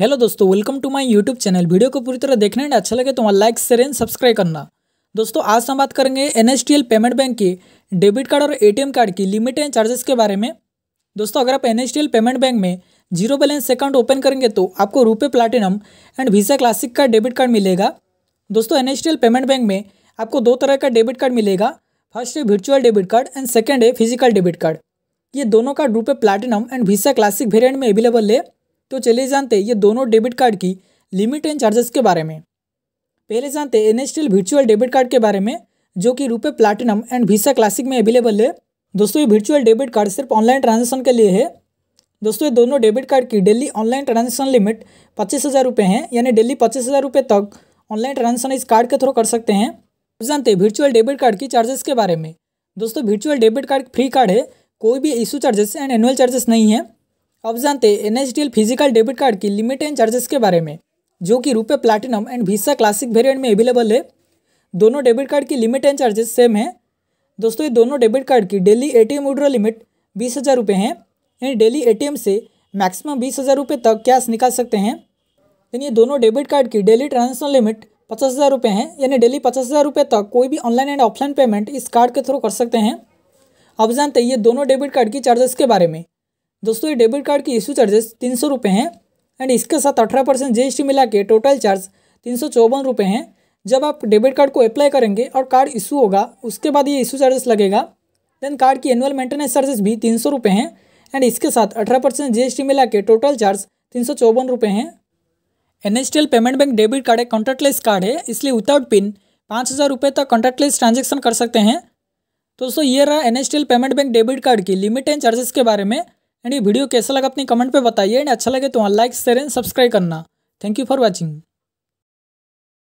hello दोस्तों welcome to my YouTube channel video को पूरी तरह देखने एंड अच्छा लगे तो वहाँ लाइक शेयर एंड सब्सक्राइब करना दोस्तों आज हम बात करेंगे एन पेमेंट बैंक के डेबिट कार्ड और एटीएम कार्ड की लिमिट एंड चार्जेस के बारे में दोस्तों अगर आप एन पेमेंट बैंक में जीरो बैलेंस अकाउंट ओपन करेंगे तो आपको RuPay platinum and Visa classic का डेबिट कार्ड मिलेगा दोस्तों एन पेमेंट बैंक में आपको दो तरह का डेबिट कार्ड मिलेगा फर्स्ट है virtual debit card and second है फिजिकल डेबिट कार्ड ये दोनों card RuPay platinum and Visa classic variant में अवेलेबल है तो चलिए जानते ये दोनों डेबिट कार्ड की लिमिट एंड चार्जेस के बारे में पहले जानते N H virtual debit card के बारे में जो कि RuPay platinum and Visa classic में अवेलेबल है दोस्तों ये वर्चुअल डेबिट कार्ड सिर्फ ऑनलाइन ट्रांजेक्शन के लिए है दोस्तों ये दोनों डेबिट कार्ड की डेली ऑनलाइन ट्रांजेक्शन लिमिट पच्चीस हज़ार रुपये है यानी डेली पच्चीस हज़ार रुपये तक ऑनलाइन ट्रांजेक्शन इस कार्ड के थ्रू कर सकते हैं जानते हैं वर्चुअल डेबिट कार्ड की चार्जेस के बारे में दोस्तों virtual debit card free card है कोई भी issue charges and annual charges नहीं है अब जानते हैं एन फिजिकल डेबिट कार्ड की लिमिट एंड चार्जेस के बारे में जो कि RuPay platinum and Visa classic variant में अवेलेबल है दोनों डेबिट कार्ड की लिमिट एंड चार्जेस सेम है दोस्तों ये दोनों डेबिट कार्ड की डेली ए टी लिमिट बीस हज़ार रुपये हैं यानी डेली ए से मैक्सिमम बीस हज़ार रुपये तक कैश निकाल सकते हैं यानी ये दोनों डेबिट कार्ड की डेली ट्रांजेक्शन लिमिट पचास हज़ार रुपये हैं यानी डेली पचास हज़ार रुपये तक कोई भी ऑनलाइन एंड ऑफलाइन पेमेंट इस कार्ड के थ्रू कर सकते हैं अब जानते हैं ये दोनों डेबिट कार्ड की चार्जेस के बारे में दोस्तों ये डेबिट कार्ड की इशू चार्जेस तीन सौ रुपये हैं एंड इसके साथ अठारह परसेंट जी एस टी मिला के टोटल चार्ज तीन सौ चौवन रुपये हैं जब आप डेबिट कार्ड को अप्लाई करेंगे और कार्ड इशू होगा उसके बाद ये इशू चार्जेस लगेगा देन कार्ड की एनुअल मेंटेनेंस चार्जेस भी तीन सौ रुपये हैं एंड इसके साथ अठारह परसेंट जी एस टी मिला के टोटल चार्ज तीन सौ चौवन रुपये हैं N H payment bank debit card एक कॉन्टैक्टलेस कार्ड है इसलिए विदाउट पिन पाँच हज़ार रुपये तक कॉन्टैक्टलेस ट्रांजेक्शन कर सकते हैं तो दोस्तों ये रहा N H payment bank debit card की लिमिट एंड चार्जेस के बारे में एंड ये वीडियो कैसा लगा अपनी कमेंट पे बताइए एंड अच्छा लगे तो हाँ, लाइक शेयर एंड सब्सक्राइब करना थैंक यू फॉर वॉचिंग